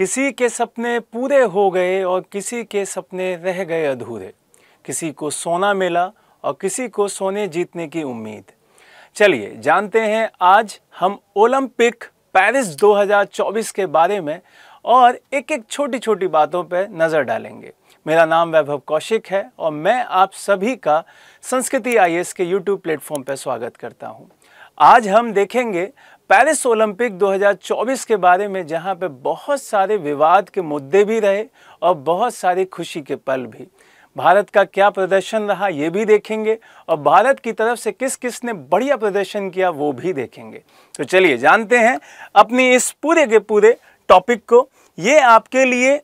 किसी के सपने पूरे हो गए और किसी के सपने रह गए अधूरे किसी को सोना मिला और किसी को सोने जीतने की उम्मीद चलिए जानते हैं आज हम ओलंपिक पेरिस 2024 के बारे में और एक एक छोटी छोटी बातों पर नज़र डालेंगे मेरा नाम वैभव कौशिक है और मैं आप सभी का संस्कृति आई के यूट्यूब प्लेटफॉर्म पर स्वागत करता हूँ आज हम देखेंगे पेरिस ओलंपिक 2024 के बारे में जहां पे बहुत सारे विवाद के मुद्दे भी रहे और बहुत सारी खुशी के पल भी भारत का क्या प्रदर्शन रहा ये भी देखेंगे और भारत की तरफ से किस किस ने बढ़िया प्रदर्शन किया वो भी देखेंगे तो चलिए जानते हैं अपनी इस पूरे के पूरे टॉपिक को ये आपके लिए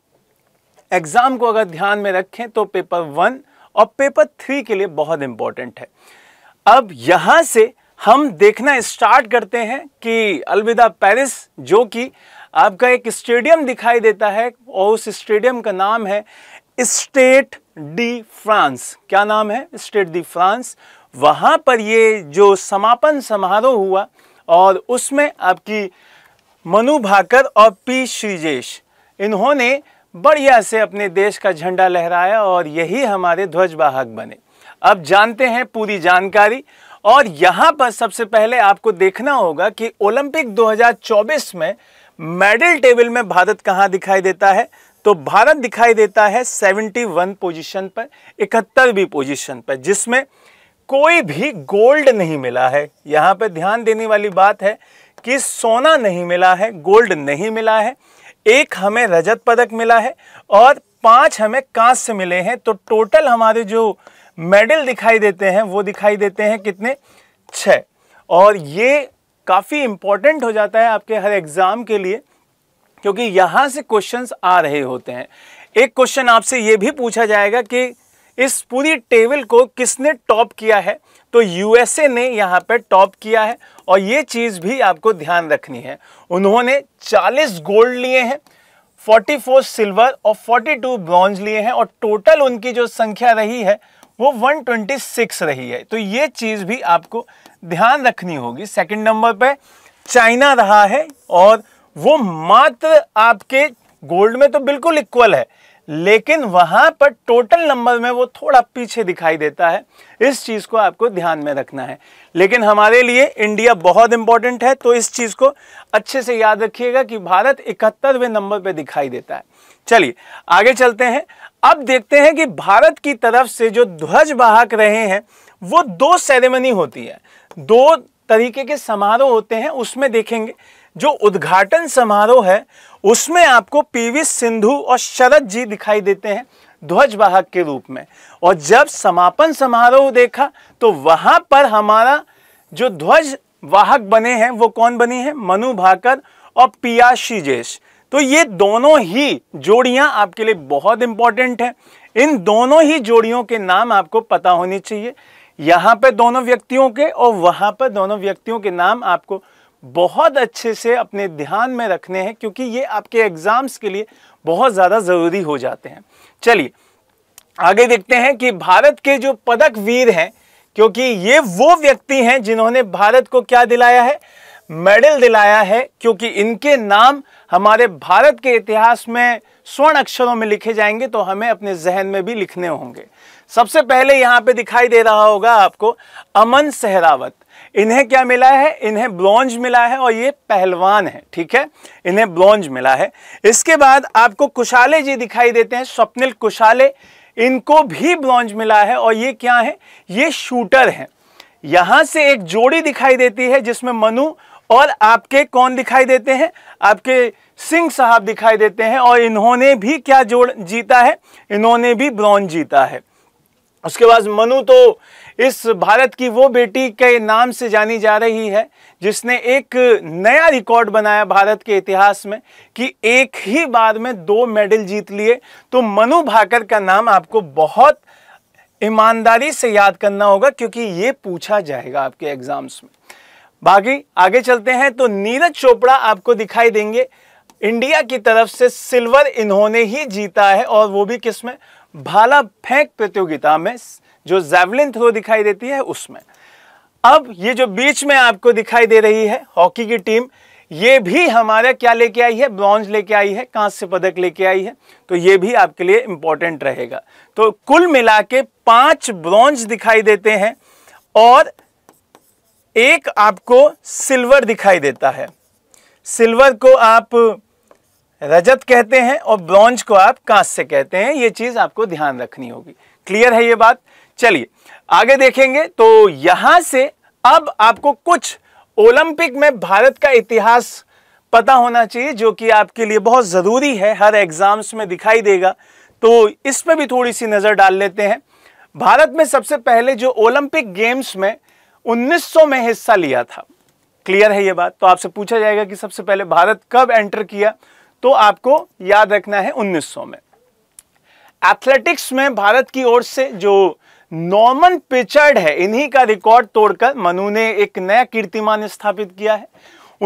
एग्ज़ाम को अगर ध्यान में रखें तो पेपर वन और पेपर थ्री के लिए बहुत इंपॉर्टेंट है अब यहाँ से हम देखना स्टार्ट करते हैं कि अलविदा पेरिस जो कि आपका एक स्टेडियम दिखाई देता है और उस स्टेडियम का नाम है स्टेट डी फ्रांस क्या नाम है स्टेट डी फ्रांस वहां पर ये जो समापन समारोह हुआ और उसमें आपकी मनु भाकर और पी श्रीजेश इन्होंने बढ़िया से अपने देश का झंडा लहराया और यही हमारे ध्वजवाहक बने अब जानते हैं पूरी जानकारी और यहां पर सबसे पहले आपको देखना होगा कि ओलंपिक 2024 में मेडल टेबल में भारत कहां दिखाई देता है तो भारत दिखाई देता है 71 पोजीशन पर इकहत्तरवीं पोजीशन पर जिसमें कोई भी गोल्ड नहीं मिला है यहां पर ध्यान देने वाली बात है कि सोना नहीं मिला है गोल्ड नहीं मिला है एक हमें रजत पदक मिला है और पांच हमें कांस्य मिले हैं तो टोटल हमारे जो मेडल दिखाई देते हैं वो दिखाई देते हैं कितने छः और ये काफ़ी इम्पॉर्टेंट हो जाता है आपके हर एग्ज़ाम के लिए क्योंकि यहाँ से क्वेश्चंस आ रहे होते हैं एक क्वेश्चन आपसे ये भी पूछा जाएगा कि इस पूरी टेबल को किसने टॉप किया है तो यूएसए ने यहाँ पर टॉप किया है और ये चीज़ भी आपको ध्यान रखनी है उन्होंने 40 गोल्ड लिए हैं 44 सिल्वर और 42 ब्रॉन्ज लिए हैं और टोटल उनकी जो संख्या रही है वो 126 रही है तो ये चीज़ भी आपको ध्यान रखनी होगी सेकंड नंबर पे चाइना रहा है और वो मात्र आपके गोल्ड में तो बिल्कुल इक्वल है लेकिन वहां पर टोटल नंबर में वो थोड़ा पीछे दिखाई देता है इस चीज़ को आपको ध्यान में रखना है लेकिन हमारे लिए इंडिया बहुत इंपॉर्टेंट है तो इस चीज़ को अच्छे से याद रखिएगा कि भारत इकहत्तरवें नंबर पर दिखाई देता है चलिए आगे चलते हैं अब देखते हैं कि भारत की तरफ से जो ध्वज बाहक रहे हैं वो दो सेरेमनी होती है दो तरीके के समारोह होते हैं उसमें देखेंगे जो उद्घाटन समारोह है उसमें आपको पीवी सिंधु और शरद जी दिखाई देते हैं ध्वज बाहक के रूप में और जब समापन समारोह देखा तो वहां पर हमारा जो ध्वज वाहक बने हैं वो कौन बनी है मनु भाकर और पिया शीजेश तो ये दोनों ही जोड़ियां आपके लिए बहुत इंपॉर्टेंट हैं इन दोनों ही जोड़ियों के नाम आपको पता होने चाहिए यहां पर दोनों व्यक्तियों के और वहां पर दोनों व्यक्तियों के नाम आपको बहुत अच्छे से अपने ध्यान में रखने हैं क्योंकि ये आपके एग्ज़ाम्स के लिए बहुत ज़्यादा ज़रूरी हो जाते हैं चलिए आगे देखते हैं कि भारत के जो पदक वीर हैं क्योंकि ये वो व्यक्ति हैं जिन्होंने भारत को क्या दिलाया है मेडल दिलाया है क्योंकि इनके नाम हमारे भारत के इतिहास में स्वर्ण अक्षरों में लिखे जाएंगे तो हमें अपने जहन में भी लिखने होंगे सबसे पहले यहाँ पे दिखाई दे रहा होगा आपको अमन सहरावत इन्हें क्या मिला है इन्हें ब्लॉन्ज मिला है और ये पहलवान है ठीक है इन्हें ब्लॉन्ज मिला है इसके बाद आपको कुशाले जी दिखाई देते हैं स्वप्निल कुशाले इनको भी ब्लॉन्ज मिला है और ये क्या है ये शूटर हैं यहां से एक जोड़ी दिखाई देती है जिसमें मनु और आपके कौन दिखाई देते हैं आपके सिंह साहब दिखाई देते हैं और इन्होंने भी क्या जोड़ जीता है इन्होंने भी ब्रॉन्ज जीता है उसके बाद मनु तो इस भारत की वो बेटी के नाम से जानी जा रही है जिसने एक नया रिकॉर्ड बनाया भारत के इतिहास में कि एक ही बार में दो मेडल जीत लिए तो मनु भाकर का नाम आपको बहुत ईमानदारी से याद करना होगा क्योंकि ये पूछा जाएगा आपके एग्जाम्स में बाकी आगे चलते हैं तो नीरज चोपड़ा आपको दिखाई देंगे इंडिया की तरफ से सिल्वर इन्होंने ही जीता है और वो भी किसमें भाला फेंक प्रतियोगिता में जो जैवलिन थ्रो दिखाई देती है उसमें अब ये जो बीच में आपको दिखाई दे रही है हॉकी की टीम ये भी हमारा क्या लेके आई है ब्रॉन्ज लेके आई है कांस्य पदक लेके आई है तो ये भी आपके लिए इंपॉर्टेंट रहेगा तो कुल मिला के पांच ब्रॉन्ज दिखाई देते हैं और एक आपको सिल्वर दिखाई देता है सिल्वर को आप रजत कहते हैं और ब्रॉन्ज को आप कांस्य कहते हैं ये चीज़ आपको ध्यान रखनी होगी क्लियर है ये बात चलिए आगे देखेंगे तो यहां से अब आपको कुछ ओलंपिक में भारत का इतिहास पता होना चाहिए जो कि आपके लिए बहुत ज़रूरी है हर एग्ज़ाम्स में दिखाई देगा तो इस पर भी थोड़ी सी नज़र डाल लेते हैं भारत में सबसे पहले जो ओलंपिक गेम्स में 1900 में हिस्सा लिया था क्लियर है ये बात तो आपसे पूछा जाएगा कि सबसे पहले भारत कब एंटर किया तो आपको याद रखना है 1900 में एथलेटिक्स में भारत की ओर से जो नॉर्मन पिचर्ड है इन्हीं का रिकॉर्ड तोड़कर मनु ने एक नया कीर्तिमान स्थापित किया है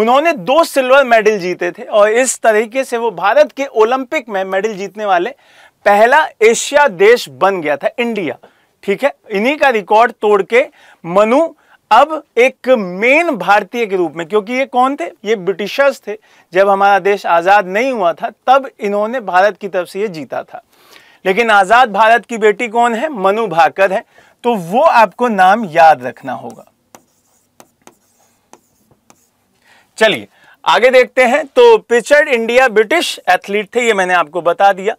उन्होंने दो सिल्वर मेडल जीते थे और इस तरीके से वो भारत के ओलंपिक में मेडल जीतने वाले पहला एशिया देश बन गया था इंडिया ठीक है इन्हीं का रिकॉर्ड तोड़ के मनु अब एक मेन भारतीय के रूप में क्योंकि ये कौन थे ये ब्रिटिशर्स थे जब हमारा देश आज़ाद नहीं हुआ था तब इन्होंने भारत की तरफ से ये जीता था लेकिन आज़ाद भारत की बेटी कौन है मनु भाकर है तो वो आपको नाम याद रखना होगा चलिए आगे देखते हैं तो पिचर्ड इंडिया ब्रिटिश एथलीट थे ये मैंने आपको बता दिया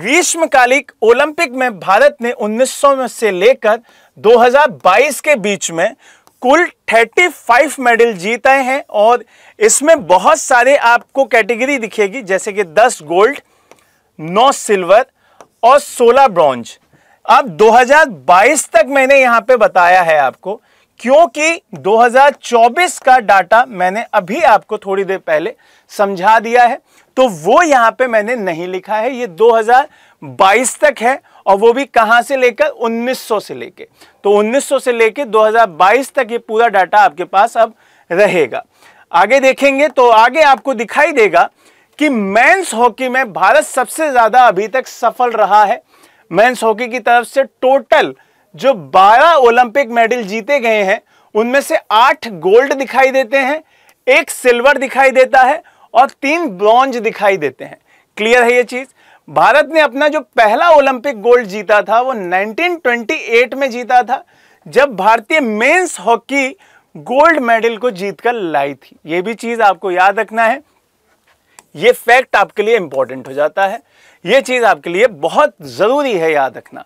ग्रीष्मकालिक ओलंपिक में भारत ने 1900 से लेकर 2022 के बीच में कुल 35 मेडल जीत आए हैं और इसमें बहुत सारे आपको कैटेगरी दिखेगी जैसे कि 10 गोल्ड 9 सिल्वर और 16 ब्रॉन्ज अब 2022 तक मैंने यहां पे बताया है आपको क्योंकि 2024 का डाटा मैंने अभी आपको थोड़ी देर पहले समझा दिया है तो वो यहां पे मैंने नहीं लिखा है ये 2022 तक है और वो भी कहां से लेकर 1900 से लेके तो 1900 से लेके 2022 तक ये पूरा डाटा आपके पास अब रहेगा आगे देखेंगे तो आगे आपको दिखाई देगा कि मेंस हॉकी में भारत सबसे ज़्यादा अभी तक सफल रहा है मेंस हॉकी की तरफ से टोटल जो 12 ओलंपिक मेडल जीते गए हैं उनमें से आठ गोल्ड दिखाई देते हैं एक सिल्वर दिखाई देता है और तीन ब्रॉन्ज दिखाई देते हैं क्लियर है ये चीज़ भारत ने अपना जो पहला ओलंपिक गोल्ड जीता था वो 1928 में जीता था जब भारतीय मेंस हॉकी गोल्ड मेडल को जीतकर लाई थी ये भी चीज़ आपको याद रखना है ये फैक्ट आपके लिए इंपॉर्टेंट हो जाता है ये चीज़ आपके लिए बहुत ज़रूरी है याद रखना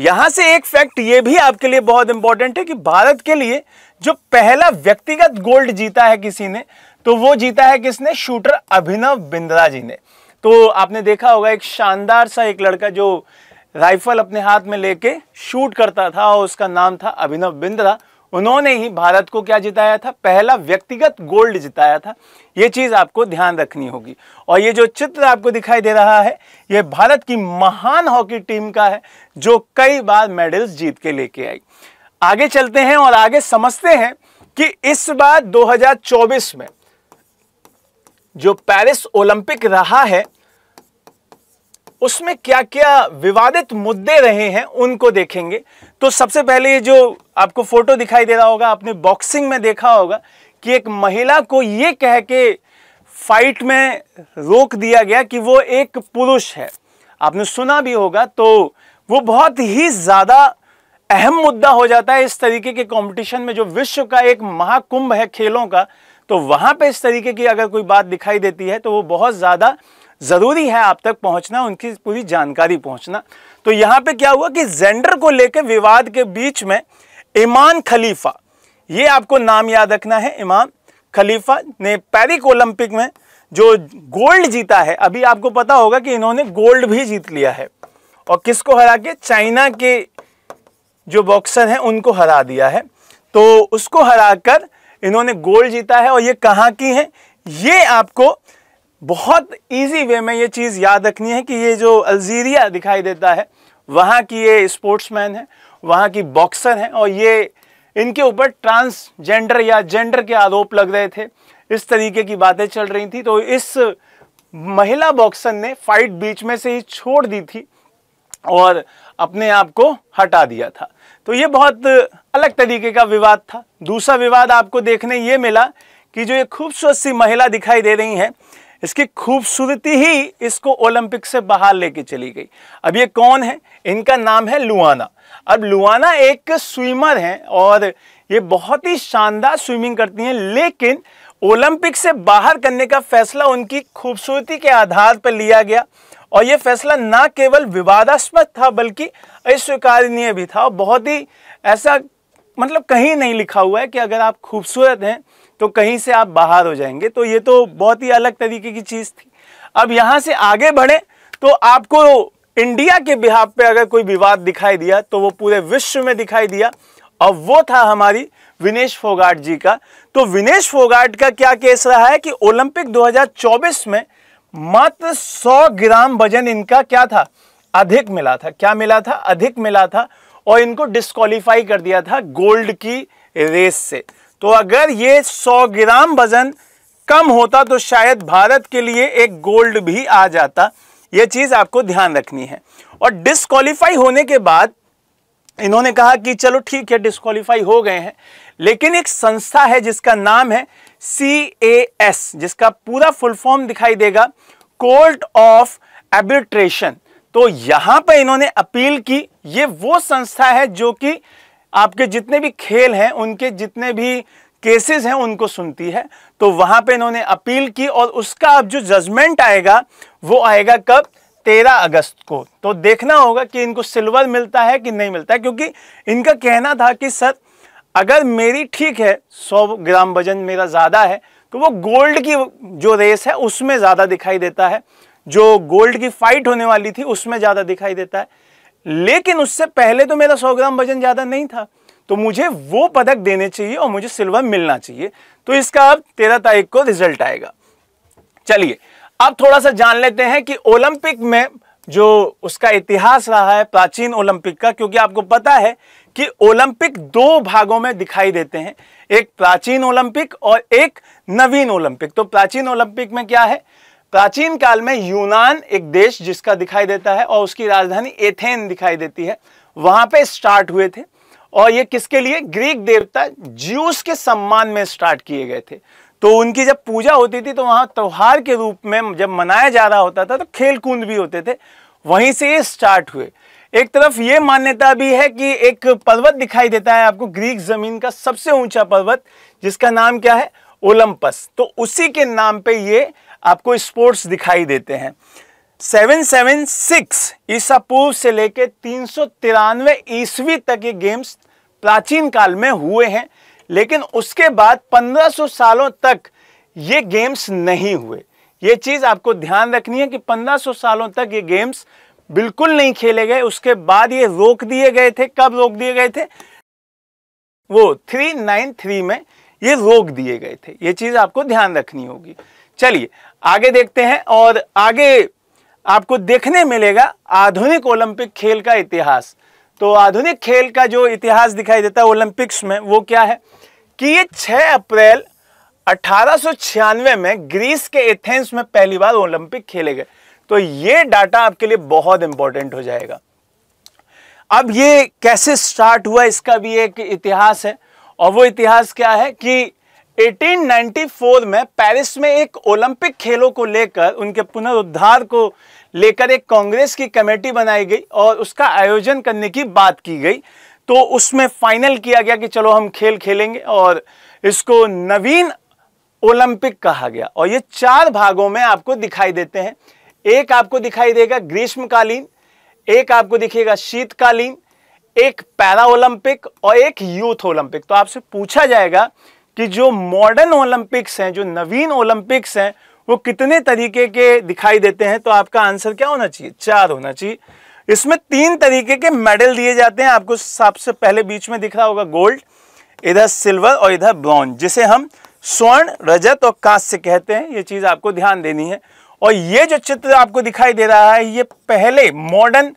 यहां से एक फैक्ट ये भी आपके लिए बहुत इंपॉर्टेंट है कि भारत के लिए जो पहला व्यक्तिगत गोल्ड जीता है किसी ने तो वो जीता है किसने शूटर अभिनव बिंद्रा जी ने तो आपने देखा होगा एक शानदार सा एक लड़का जो राइफल अपने हाथ में लेके शूट करता था और उसका नाम था अभिनव बिंद्रा उन्होंने ही भारत को क्या जिताया था पहला व्यक्तिगत गोल्ड जिताया था ये चीज़ आपको ध्यान रखनी होगी और ये जो चित्र आपको दिखाई दे रहा है ये भारत की महान हॉकी टीम का है जो कई बार मेडल्स जीत के लेके आई आगे चलते हैं और आगे समझते हैं कि इस बार 2024 में जो पेरिस ओलंपिक रहा है उसमें क्या क्या विवादित मुद्दे रहे हैं उनको देखेंगे तो सबसे पहले ये जो आपको फोटो दिखाई दे रहा होगा आपने बॉक्सिंग में देखा होगा कि एक महिला को ये कह के फाइट में रोक दिया गया कि वो एक पुरुष है आपने सुना भी होगा तो वो बहुत ही ज़्यादा अहम मुद्दा हो जाता है इस तरीके के कंपटीशन में जो विश्व का एक महाकुंभ है खेलों का तो वहां पे इस तरीके की अगर कोई बात दिखाई देती है तो वो बहुत ज़्यादा ज़रूरी है आप तक पहुंचना उनकी पूरी जानकारी पहुंचना तो यहाँ पे क्या हुआ कि जेंडर को लेकर विवाद के बीच में इमान खलीफा ये आपको नाम याद रखना है इमाम खलीफा ने पैरिक ओलंपिक में जो गोल्ड जीता है अभी आपको पता होगा कि इन्होंने गोल्ड भी जीत लिया है और किसको हरा के चाइना के जो बॉक्सर हैं उनको हरा दिया है तो उसको हराकर इन्होंने गोल्ड जीता है और ये कहाँ की हैं ये आपको बहुत इजी वे में ये चीज़ याद रखनी है कि ये जो अल्जीरिया दिखाई देता है वहाँ की ये स्पोर्ट्समैन है वहाँ की बॉक्सर हैं और ये इनके ऊपर ट्रांसजेंडर या जेंडर के आरोप लग रहे थे इस तरीके की बातें चल रही थी तो इस महिला बॉक्सर ने फाइट बीच में से ही छोड़ दी थी और अपने आप को हटा दिया था तो ये बहुत अलग तरीके का विवाद था दूसरा विवाद आपको देखने ये मिला कि जो ये खूबसूरत सी महिला दिखाई दे रही हैं इसकी खूबसूरती ही इसको ओलंपिक से बाहर लेके चली गई अब ये कौन है इनका नाम है लुआना अब लुआना एक स्विमर हैं और ये बहुत ही शानदार स्विमिंग करती हैं लेकिन ओलंपिक से बाहर करने का फैसला उनकी खूबसूरती के आधार पर लिया गया और ये फैसला ना केवल विवादास्पद था बल्कि अस्वीकारनीय भी था और बहुत ही ऐसा मतलब कहीं नहीं लिखा हुआ है कि अगर आप खूबसूरत हैं तो कहीं से आप बाहर हो जाएंगे तो ये तो बहुत ही अलग तरीके की चीज़ थी अब यहां से आगे बढ़े तो आपको इंडिया के बिहाब पे अगर कोई विवाद दिखाई दिया तो वो पूरे विश्व में दिखाई दिया और वो था हमारी विनेश फोगाट जी का तो विनेश फोगाट का क्या केस रहा है कि ओलंपिक 2024 में मात्र 100 ग्राम वजन इनका क्या था अधिक मिला था क्या मिला था अधिक मिला था और इनको डिस्कालीफाई कर दिया था गोल्ड की रेस से तो अगर ये 100 ग्राम वजन कम होता तो शायद भारत के लिए एक गोल्ड भी आ जाता यह चीज़ आपको ध्यान रखनी है और डिस्कालीफाई होने के बाद इन्होंने कहा कि चलो ठीक है डिस्कालीफाई हो गए हैं लेकिन एक संस्था है जिसका नाम है सी ए एस जिसका पूरा फुल फॉर्म दिखाई देगा कोर्ट ऑफ एबिट्रेशन तो यहां पर इन्होंने अपील की ये वो संस्था है जो कि आपके जितने भी खेल हैं उनके जितने भी केसेस हैं उनको सुनती है तो वहां पे इन्होंने अपील की और उसका अब जो जजमेंट आएगा वो आएगा कब तेरह अगस्त को तो देखना होगा कि इनको सिल्वर मिलता है कि नहीं मिलता है क्योंकि इनका कहना था कि सर अगर मेरी ठीक है सौ ग्राम वजन मेरा ज़्यादा है तो वो गोल्ड की जो रेस है उसमें ज़्यादा दिखाई देता है जो गोल्ड की फाइट होने वाली थी उसमें ज़्यादा दिखाई देता है लेकिन उससे पहले तो मेरा सौ ग्राम वजन ज़्यादा नहीं था तो मुझे वो पदक देने चाहिए और मुझे सिल्वर मिलना चाहिए तो इसका अब तेरह तारीख को रिजल्ट आएगा चलिए अब थोड़ा सा जान लेते हैं कि ओलंपिक में जो उसका इतिहास रहा है प्राचीन ओलंपिक का क्योंकि आपको पता है कि ओलंपिक दो भागों में दिखाई देते हैं एक प्राचीन ओलंपिक और एक नवीन ओलंपिक तो प्राचीन ओलंपिक में क्या है प्राचीन काल में यूनान एक देश जिसका दिखाई देता है और उसकी राजधानी एथेन दिखाई देती है वहां पे स्टार्ट हुए थे और ये किसके लिए ग्रीक देवता ज्यूस के सम्मान में स्टार्ट किए गए थे तो उनकी जब पूजा होती थी तो वहां त्योहार के रूप में जब मनाया जा रहा होता था तो खेल कूद भी होते थे वहीं से ये स्टार्ट हुए एक तरफ ये मान्यता भी है कि एक पर्वत दिखाई देता है आपको ग्रीक जमीन का सबसे ऊंचा पर्वत जिसका नाम क्या है ओलंपस तो उसी के नाम पे ये आपको स्पोर्ट्स दिखाई देते हैं 776 ईसा पूर्व से लेकर तीन सौ तिरानवे ईस्वी तक ये गेम्स प्राचीन काल में हुए हैं लेकिन उसके बाद 1500 सालों तक ये गेम्स नहीं हुए ये चीज़ आपको ध्यान रखनी है कि 1500 सालों तक ये गेम्स बिल्कुल नहीं खेले गए उसके बाद ये रोक दिए गए थे कब रोक दिए गए थे वो 393 में ये रोक दिए गए थे ये चीज़ आपको ध्यान रखनी होगी चलिए आगे देखते हैं और आगे आपको देखने मिलेगा आधुनिक ओलंपिक खेल का इतिहास तो आधुनिक खेल का जो इतिहास दिखाई देता है ओलंपिक्स में वो क्या है कि ये 6 अप्रैल अठारह में ग्रीस के एथेंस में पहली बार ओलंपिक खेले गए तो ये डाटा आपके लिए बहुत इंपॉर्टेंट हो जाएगा अब ये कैसे स्टार्ट हुआ इसका भी एक इतिहास है और वो इतिहास क्या है कि 1894 में पेरिस में एक ओलंपिक खेलों को लेकर उनके पुनरुद्धार को लेकर एक कांग्रेस की कमेटी बनाई गई और उसका आयोजन करने की बात की गई तो उसमें फाइनल किया गया कि चलो हम खेल खेलेंगे और इसको नवीन ओलंपिक कहा गया और ये चार भागों में आपको दिखाई देते हैं एक आपको दिखाई देगा ग्रीष्मकालीन एक आपको दिखेगा शीतकालीन एक पैरा ओलंपिक और एक यूथ ओलंपिक तो आपसे पूछा जाएगा कि जो मॉडर्न ओलंपिक्स हैं जो नवीन ओलंपिक्स हैं वो कितने तरीके के दिखाई देते हैं तो आपका आंसर क्या होना चाहिए चार होना चाहिए इसमें तीन तरीके के मेडल दिए जाते हैं आपको सबसे पहले बीच में दिख रहा होगा गोल्ड इधर सिल्वर और इधर ब्रॉन्ज जिसे हम स्वर्ण रजत और कांस्य कहते हैं ये चीज़ आपको ध्यान देनी है और ये जो चित्र आपको दिखाई दे रहा है ये पहले मॉडर्न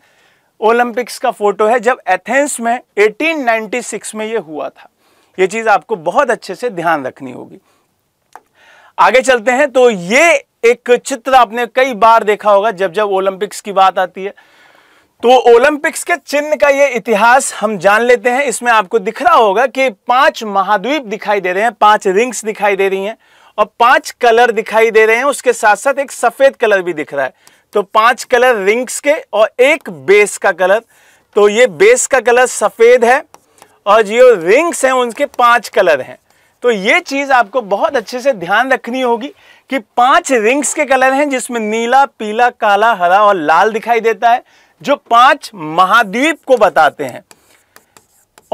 ओलंपिक्स का फोटो है जब एथेंस में 1896 में ये हुआ था ये चीज़ आपको बहुत अच्छे से ध्यान रखनी होगी आगे चलते हैं तो ये एक चित्र आपने कई बार देखा होगा जब जब ओलंपिक्स की बात आती है तो ओलंपिक्स के चिन्ह का ये इतिहास हम जान लेते हैं इसमें आपको दिख रहा होगा कि पांच महाद्वीप दिखाई दे रहे हैं पांच रिंग्स दिखाई दे रही हैं और पांच कलर दिखाई दे रहे हैं उसके साथ साथ एक सफेद कलर भी दिख रहा है तो पांच कलर रिंग्स के और एक बेस का कलर तो ये बेस का कलर सफेद है और जो रिंग्स हैं उनके पांच कलर हैं तो ये चीज़ आपको बहुत अच्छे से ध्यान रखनी होगी कि पांच रिंग्स के कलर हैं जिसमें नीला पीला काला हरा और लाल दिखाई देता है जो पांच महाद्वीप को बताते हैं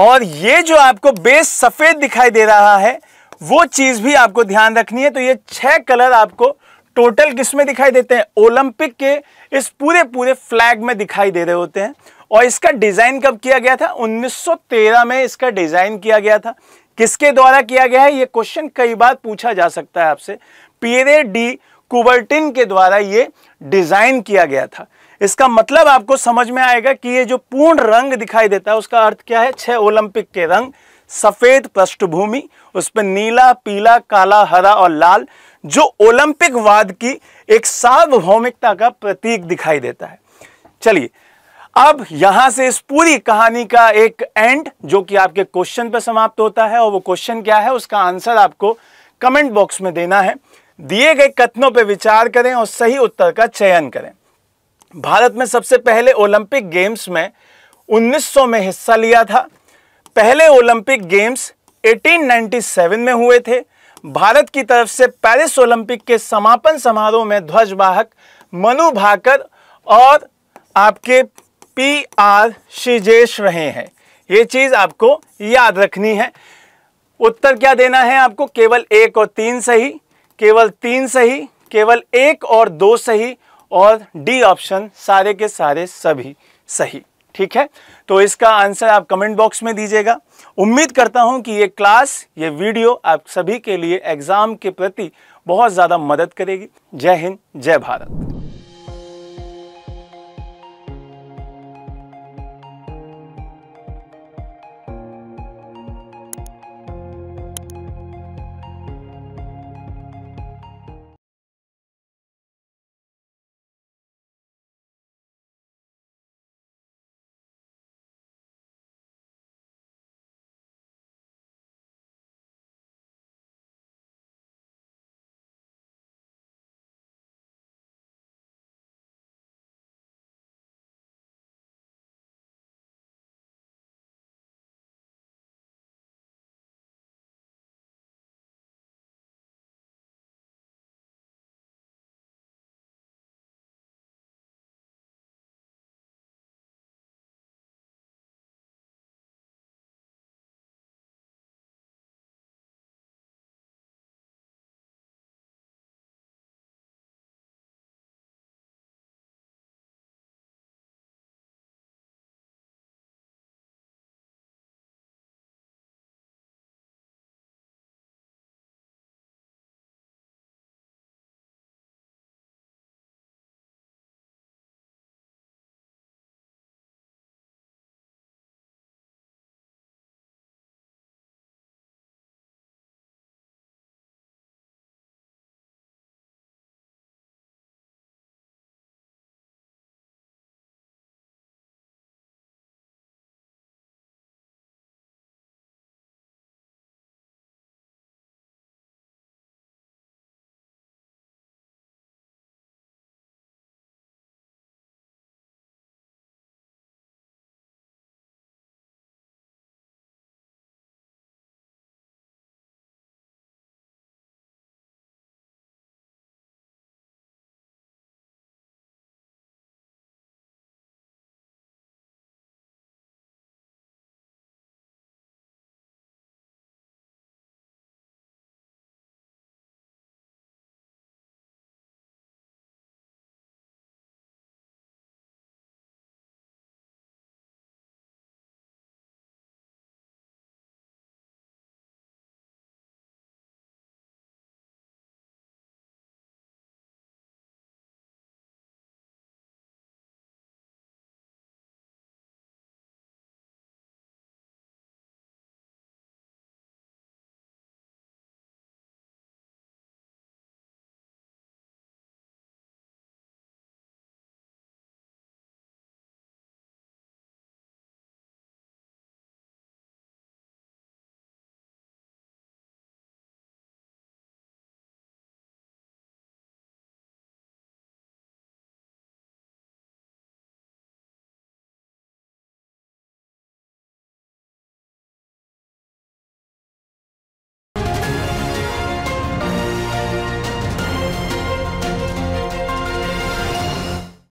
और ये जो आपको बेस सफ़ेद दिखाई दे रहा है वो चीज़ भी आपको ध्यान रखनी है तो ये छह कलर आपको टोटल किसमें दिखाई देते हैं ओलंपिक के इस पूरे पूरे फ्लैग में दिखाई दे रहे होते हैं और इसका डिज़ाइन कब किया गया था 1913 में इसका डिज़ाइन किया गया था किसके द्वारा किया गया है ये क्वेश्चन कई बार पूछा जा सकता है आपसे पीरे डी कुबर्टिन के द्वारा ये डिज़ाइन किया गया था इसका मतलब आपको समझ में आएगा कि ये जो पूर्ण रंग दिखाई देता है उसका अर्थ क्या है छह ओलंपिक के रंग सफ़ेद पृष्ठभूमि उस पर नीला पीला काला हरा और लाल जो ओलंपिक वाद की एक सार्वभौमिकता का प्रतीक दिखाई देता है चलिए अब यहां से इस पूरी कहानी का एक एंड जो कि आपके क्वेश्चन पर समाप्त होता है और वो क्वेश्चन क्या है उसका आंसर आपको कमेंट बॉक्स में देना है दिए गए कथनों पर विचार करें और सही उत्तर का चयन करें भारत में सबसे पहले ओलंपिक गेम्स में 1900 में हिस्सा लिया था पहले ओलंपिक गेम्स 1897 में हुए थे भारत की तरफ से पेरिस ओलंपिक के समापन समारोह में ध्वजवाहक मनु भाकर और आपके पी आर शिजेश रहे हैं ये चीज़ आपको याद रखनी है उत्तर क्या देना है आपको केवल एक और तीन सही केवल तीन सही केवल एक और दो सही और डी ऑप्शन सारे के सारे सभी सही ठीक है तो इसका आंसर आप कमेंट बॉक्स में दीजिएगा उम्मीद करता हूं कि ये क्लास ये वीडियो आप सभी के लिए एग्ज़ाम के प्रति बहुत ज़्यादा मदद करेगी जय हिंद जय भारत